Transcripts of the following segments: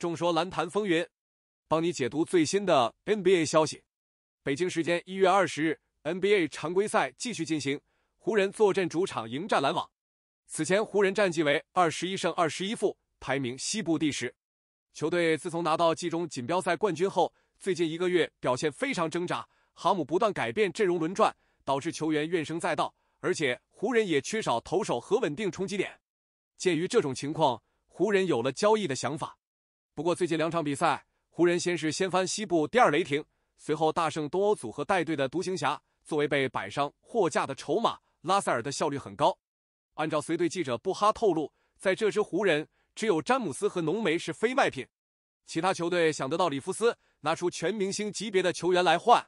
众说篮坛风云，帮你解读最新的 NBA 消息。北京时间一月二十日，NBA 常规赛继续进行，湖人坐镇主场迎战篮网。此前，湖人战绩为二十一胜二十一负，排名西部第十。球队自从拿到季中锦标赛冠军后，最近一个月表现非常挣扎，航母不断改变阵容轮转，导致球员怨声载道。而且，湖人也缺少投手和稳定冲击点。鉴于这种情况，湖人有了交易的想法。不过，最近两场比赛，湖人先是掀翻西部第二雷霆，随后大胜东欧组合带队的独行侠。作为被摆上货架的筹码，拉塞尔的效率很高。按照随队记者布哈透露，在这支湖人，只有詹姆斯和浓眉是非卖品，其他球队想得到里夫斯，拿出全明星级别的球员来换。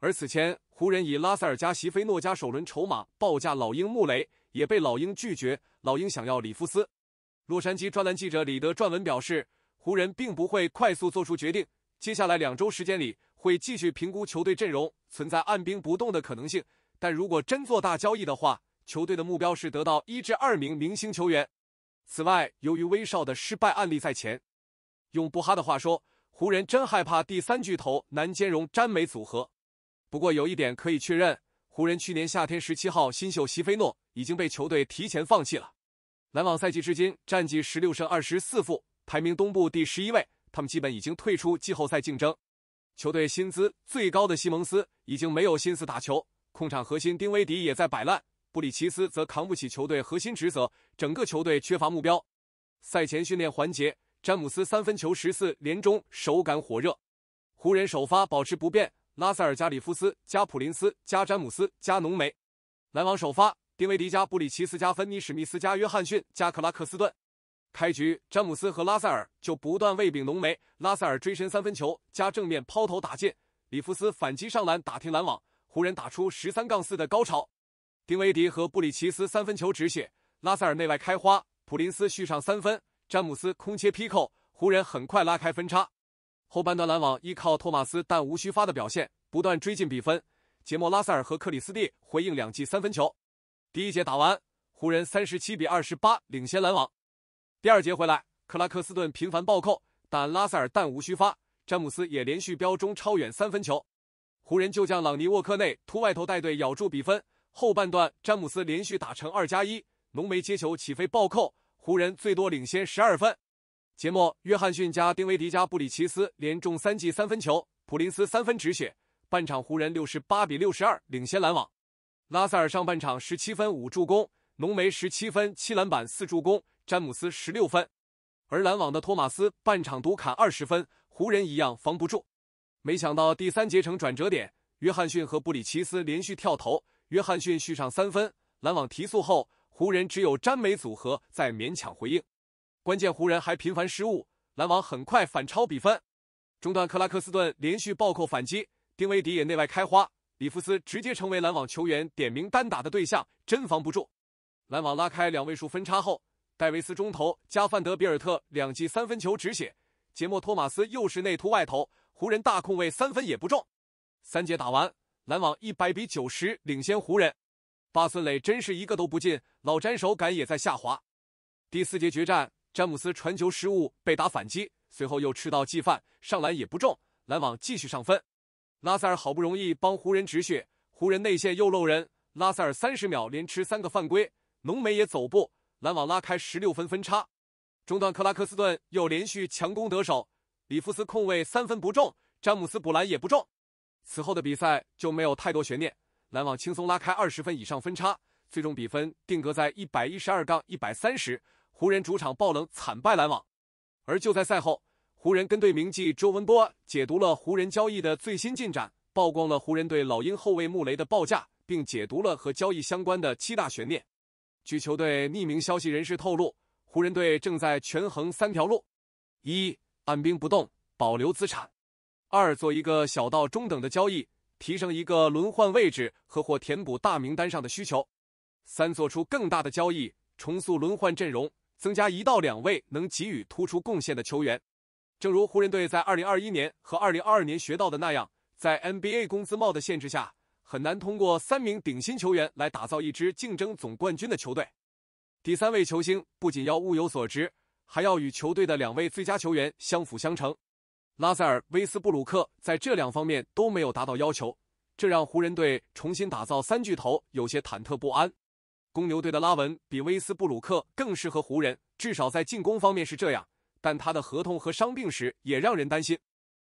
而此前，湖人以拉塞尔加席菲诺加首轮筹码报价老鹰穆雷，也被老鹰拒绝。老鹰想要里夫斯。洛杉矶专栏记者李德撰文表示。湖人并不会快速做出决定，接下来两周时间里会继续评估球队阵容，存在按兵不动的可能性。但如果真做大交易的话，球队的目标是得到一至二名明星球员。此外，由于威少的失败案例在前，用布哈的话说，湖人真害怕第三巨头难兼容詹美组合。不过有一点可以确认，湖人去年夏天十七号新秀西菲诺已经被球队提前放弃了。篮网赛季至今战绩十六胜二十四负。排名东部第十一位，他们基本已经退出季后赛竞争。球队薪资最高的西蒙斯已经没有心思打球，控场核心丁威迪也在摆烂，布里奇斯则扛不起球队核心职责，整个球队缺乏目标。赛前训练环节，詹姆斯三分球十四连中，手感火热。湖人首发保持不变：拉塞尔、加里夫斯、加普林斯、加詹姆斯、加浓眉。篮网首发：丁威迪加布里奇斯加芬尼·史密斯加约翰逊加克拉克斯顿。开局，詹姆斯和拉塞尔就不断喂饼浓眉。拉塞尔追身三分球加正面抛投打进，里弗斯反击上篮打停篮网。湖人打出十三杠四的高潮。丁威迪和布里奇斯三分球止血，拉塞尔内外开花，普林斯续上三分，詹姆斯空切劈扣，湖人很快拉开分差。后半段，篮网依靠托马斯但无须发的表现不断追进比分。杰莫拉塞尔和克里斯蒂回应两记三分球。第一节打完，湖人三十七比二十八领先篮网。第二节回来，克拉克斯顿频繁暴扣，但拉塞尔弹无虚发，詹姆斯也连续飙中超远三分球，湖人旧将朗尼沃克内突外头带队咬住比分。后半段，詹姆斯连续打成二加一，浓眉接球起飞暴扣，湖人最多领先十二分。节目约翰逊加丁威迪加布里奇斯连中三记三分球，普林斯三分止血。半场湖人六十八比六十二领先篮网。拉塞尔上半场十七分五助攻，浓眉十七分七篮板四助攻。詹姆斯十六分，而篮网的托马斯半场独砍二十分，湖人一样防不住。没想到第三节成转折点，约翰逊和布里奇斯连续跳投，约翰逊续上三分，篮网提速后，湖人只有詹美组合在勉强回应。关键湖人还频繁失误，篮网很快反超比分。中段克拉克斯顿连续暴扣反击，丁威迪也内外开花，里弗斯直接成为篮网球员点名单打的对象，真防不住。篮网拉开两位数分差后。戴维斯中投，加范德比尔特两记三分球止血，杰莫托马斯又是内突外投，湖人大控卫三分也不中。三节打完，篮网一百比九十领先湖人，巴森磊真是一个都不进，老詹手感也在下滑。第四节决战，詹姆斯传球失误被打反击，随后又吃到技犯，上篮也不中，篮网继续上分。拉塞尔好不容易帮湖人止血，湖人内线又漏人，拉塞尔三十秒连吃三个犯规，浓眉也走步。篮网拉开十六分分差，中段克拉克斯顿又连续强攻得手，里夫斯控卫三分不中，詹姆斯补篮也不中。此后的比赛就没有太多悬念，篮网轻松拉开二十分以上分差，最终比分定格在一百一十二杠一百三十，湖人主场爆冷惨败篮网。而就在赛后，湖人跟队名记周文波解读了湖人交易的最新进展，曝光了湖人对老鹰后卫穆雷的报价，并解读了和交易相关的七大悬念。据球队匿名消息人士透露，湖人队正在权衡三条路：一、按兵不动，保留资产；二、做一个小到中等的交易，提升一个轮换位置和或填补大名单上的需求；三、做出更大的交易，重塑轮换阵容，增加一到两位能给予突出贡献的球员。正如湖人队在2021年和2022年学到的那样，在 NBA 工资帽的限制下。很难通过三名顶薪球员来打造一支竞争总冠军的球队。第三位球星不仅要物有所值，还要与球队的两位最佳球员相辅相成。拉塞尔·威斯布鲁克在这两方面都没有达到要求，这让湖人队重新打造三巨头有些忐忑不安。公牛队的拉文比威斯布鲁克更适合湖人，至少在进攻方面是这样。但他的合同和伤病史也让人担心。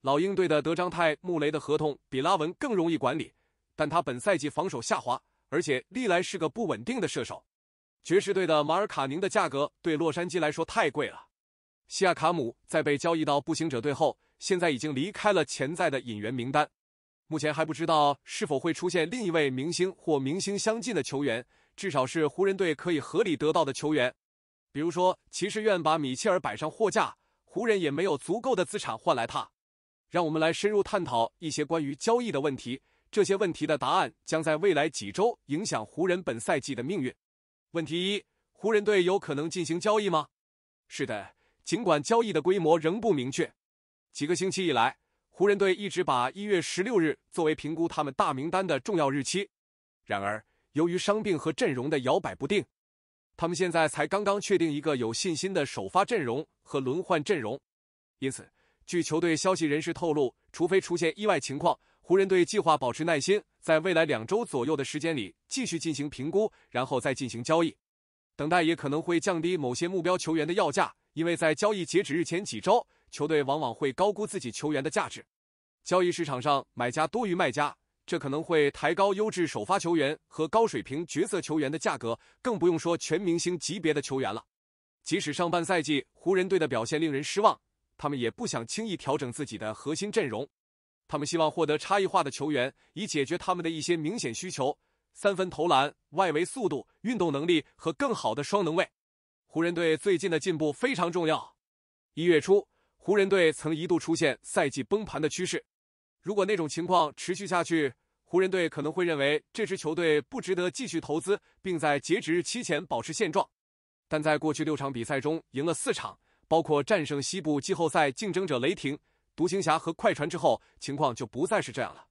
老鹰队的德章泰·穆雷的合同比拉文更容易管理。但他本赛季防守下滑，而且历来是个不稳定的射手。爵士队的马尔卡宁的价格对洛杉矶来说太贵了。西亚卡姆在被交易到步行者队后，现在已经离开了潜在的引援名单。目前还不知道是否会出现另一位明星或明星相近的球员，至少是湖人队可以合理得到的球员。比如说，骑士愿把米切尔摆上货架，湖人也没有足够的资产换来他。让我们来深入探讨一些关于交易的问题。这些问题的答案将在未来几周影响湖人本赛季的命运。问题一：湖人队有可能进行交易吗？是的，尽管交易的规模仍不明确。几个星期以来，湖人队一直把一月十六日作为评估他们大名单的重要日期。然而，由于伤病和阵容的摇摆不定，他们现在才刚刚确定一个有信心的首发阵容和轮换阵容。因此，据球队消息人士透露，除非出现意外情况。湖人队计划保持耐心，在未来两周左右的时间里继续进行评估，然后再进行交易。等待也可能会降低某些目标球员的要价，因为在交易截止日前几周，球队往往会高估自己球员的价值。交易市场上买家多于卖家，这可能会抬高优质首发球员和高水平角色球员的价格，更不用说全明星级别的球员了。即使上半赛季湖人队的表现令人失望，他们也不想轻易调整自己的核心阵容。他们希望获得差异化的球员，以解决他们的一些明显需求：三分投篮、外围速度、运动能力和更好的双能卫。湖人队最近的进步非常重要。一月初，湖人队曾一度出现赛季崩盘的趋势。如果那种情况持续下去，湖人队可能会认为这支球队不值得继续投资，并在截止日期前保持现状。但在过去六场比赛中赢了四场，包括战胜西部季后赛竞争者雷霆。独行侠和快船之后，情况就不再是这样了。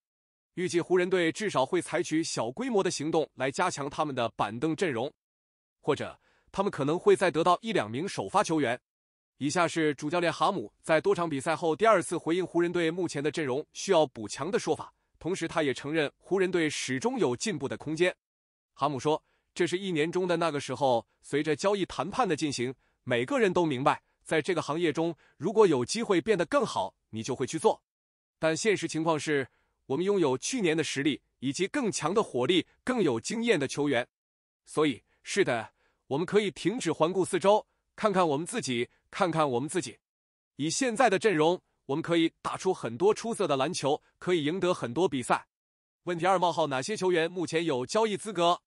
预计湖人队至少会采取小规模的行动来加强他们的板凳阵容，或者他们可能会再得到一两名首发球员。以下是主教练哈姆在多场比赛后第二次回应湖人队目前的阵容需要补强的说法，同时他也承认湖人队始终有进步的空间。哈姆说：“这是一年中的那个时候，随着交易谈判的进行，每个人都明白，在这个行业中，如果有机会变得更好。”你就会去做，但现实情况是我们拥有去年的实力，以及更强的火力、更有经验的球员，所以是的，我们可以停止环顾四周，看看我们自己，看看我们自己。以现在的阵容，我们可以打出很多出色的篮球，可以赢得很多比赛。问题二冒号哪些球员目前有交易资格？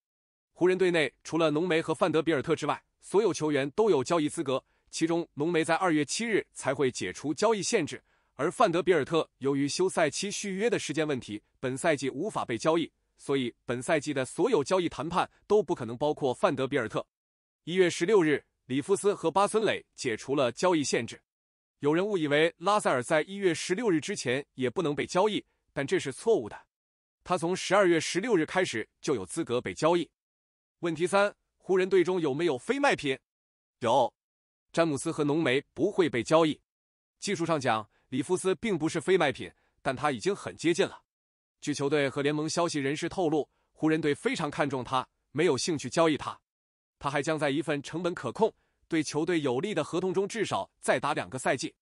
湖人队内除了浓眉和范德比尔特之外，所有球员都有交易资格，其中浓眉在二月七日才会解除交易限制。而范德比尔特由于休赛期续约的时间问题，本赛季无法被交易，所以本赛季的所有交易谈判都不可能包括范德比尔特。一月十六日，里夫斯和巴森磊解除了交易限制，有人误以为拉塞尔在一月十六日之前也不能被交易，但这是错误的，他从十二月十六日开始就有资格被交易。问题三：湖人队中有没有非卖品？有，詹姆斯和浓眉不会被交易。技术上讲。里夫斯并不是非卖品，但他已经很接近了。据球队和联盟消息人士透露，湖人队非常看重他，没有兴趣交易他。他还将在一份成本可控、对球队有利的合同中至少再打两个赛季。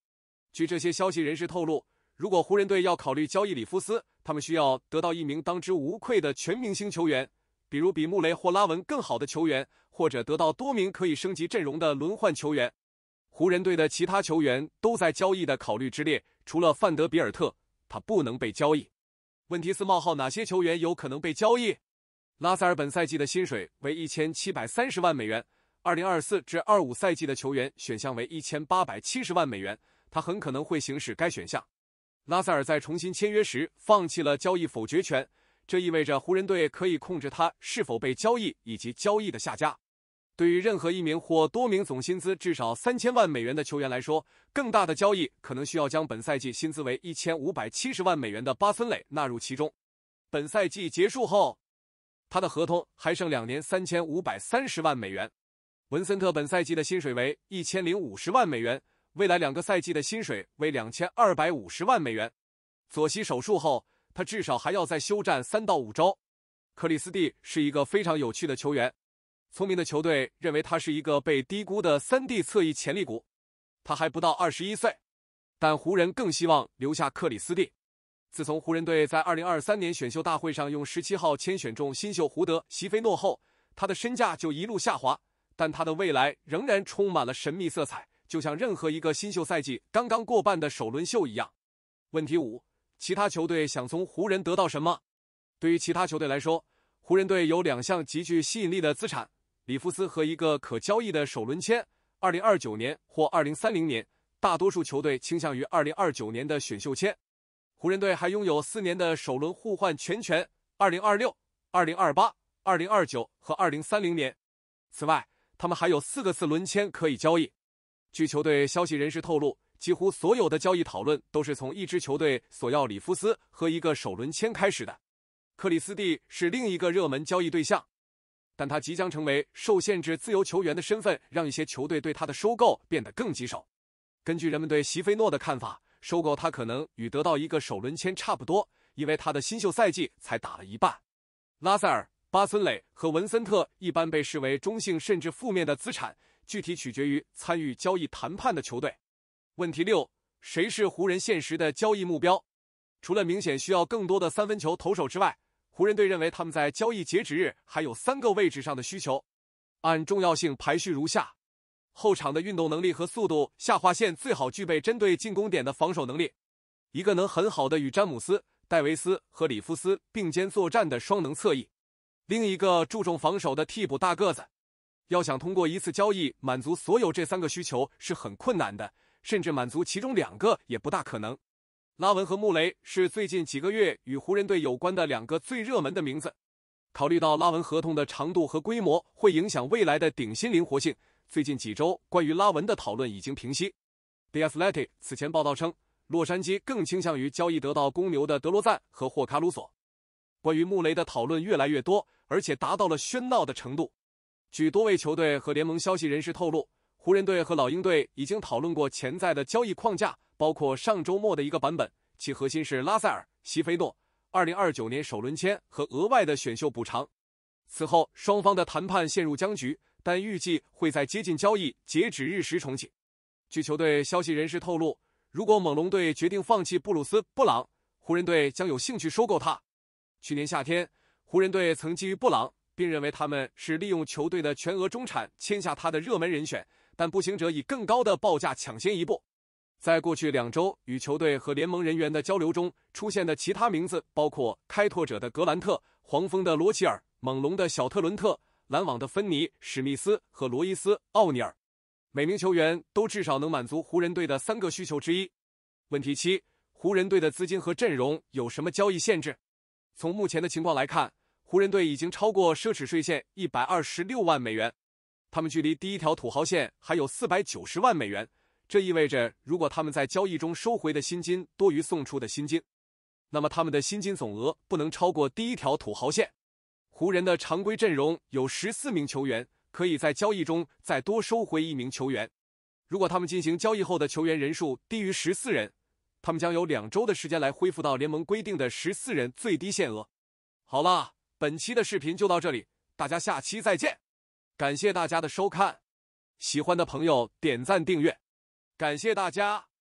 据这些消息人士透露，如果湖人队要考虑交易里夫斯，他们需要得到一名当之无愧的全明星球员，比如比穆雷或拉文更好的球员，或者得到多名可以升级阵容的轮换球员。湖人队的其他球员都在交易的考虑之列，除了范德比尔特，他不能被交易。问题是：冒号哪些球员有可能被交易？拉塞尔本赛季的薪水为一千七百三十万美元，二零二四至二五赛季的球员选项为一千八百七十万美元，他很可能会行使该选项。拉塞尔在重新签约时放弃了交易否决权，这意味着湖人队可以控制他是否被交易以及交易的下家。对于任何一名或多名总薪资至少三千万美元的球员来说，更大的交易可能需要将本赛季薪资为一千五百七十万美元的巴森磊纳入其中。本赛季结束后，他的合同还剩两年三千五百三十万美元。文森特本赛季的薪水为一千零五十万美元，未来两个赛季的薪水为两千二百五十万美元。左膝手术后，他至少还要再休战三到五周。克里斯蒂是一个非常有趣的球员。聪明的球队认为他是一个被低估的三 D 侧翼潜力股，他还不到二十一岁，但湖人更希望留下克里斯蒂。自从湖人队在二零二三年选秀大会上用十七号签选中新秀胡德·席菲诺后，他的身价就一路下滑，但他的未来仍然充满了神秘色彩，就像任何一个新秀赛季刚刚过半的首轮秀一样。问题五：其他球队想从湖人得到什么？对于其他球队来说，湖人队有两项极具吸引力的资产。里夫斯和一个可交易的首轮签，二零二九年或二零三零年，大多数球队倾向于二零二九年的选秀签。湖人队还拥有四年的首轮互换全权，二零二六、二零二八、二零二九和二零三零年。此外，他们还有四个次轮签可以交易。据球队消息人士透露，几乎所有的交易讨论都是从一支球队索要里夫斯和一个首轮签开始的。克里斯蒂是另一个热门交易对象。但他即将成为受限制自由球员的身份，让一些球队对他的收购变得更棘手。根据人们对席菲诺的看法，收购他可能与得到一个首轮签差不多，因为他的新秀赛季才打了一半。拉塞尔、巴森磊和文森特一般被视为中性甚至负面的资产，具体取决于参与交易谈判的球队。问题六：谁是湖人现实的交易目标？除了明显需要更多的三分球投手之外。湖人队认为他们在交易截止日还有三个位置上的需求，按重要性排序如下：后场的运动能力和速度，下划线最好具备针对进攻点的防守能力；一个能很好的与詹姆斯、戴维斯和里夫斯并肩作战的双能侧翼；另一个注重防守的替补大个子。要想通过一次交易满足所有这三个需求是很困难的，甚至满足其中两个也不大可能。拉文和穆雷是最近几个月与湖人队有关的两个最热门的名字。考虑到拉文合同的长度和规模，会影响未来的顶薪灵活性。最近几周关于拉文的讨论已经平息。The Athletic 此前报道称，洛杉矶更倾向于交易得到公牛的德罗赞和霍卡鲁索。关于穆雷的讨论越来越多，而且达到了喧闹的程度。据多位球队和联盟消息人士透露，湖人队和老鹰队已经讨论过潜在的交易框架。包括上周末的一个版本，其核心是拉塞尔、西菲诺，2029年首轮签和额外的选秀补偿。此后，双方的谈判陷入僵局，但预计会在接近交易截止日时重启。据球队消息人士透露，如果猛龙队决定放弃布鲁斯·布朗，湖人队将有兴趣收购他。去年夏天，湖人队曾基于布朗，并认为他们是利用球队的全额中产签下他的热门人选，但步行者以更高的报价抢先一步。在过去两周与球队和联盟人员的交流中出现的其他名字包括开拓者的格兰特、黄蜂的罗齐尔、猛龙的小特伦特、篮网的芬尼·史密斯和罗伊斯·奥尼尔。每名球员都至少能满足湖人队的三个需求之一。问题七：湖人队的资金和阵容有什么交易限制？从目前的情况来看，湖人队已经超过奢侈税线一百二十六万美元，他们距离第一条土豪线还有四百九十万美元。这意味着，如果他们在交易中收回的薪金多于送出的薪金，那么他们的薪金总额不能超过第一条土豪线。湖人的常规阵容有十四名球员，可以在交易中再多收回一名球员。如果他们进行交易后的球员人数低于十四人，他们将有两周的时间来恢复到联盟规定的十四人最低限额。好了，本期的视频就到这里，大家下期再见，感谢大家的收看，喜欢的朋友点赞订阅。感谢大家。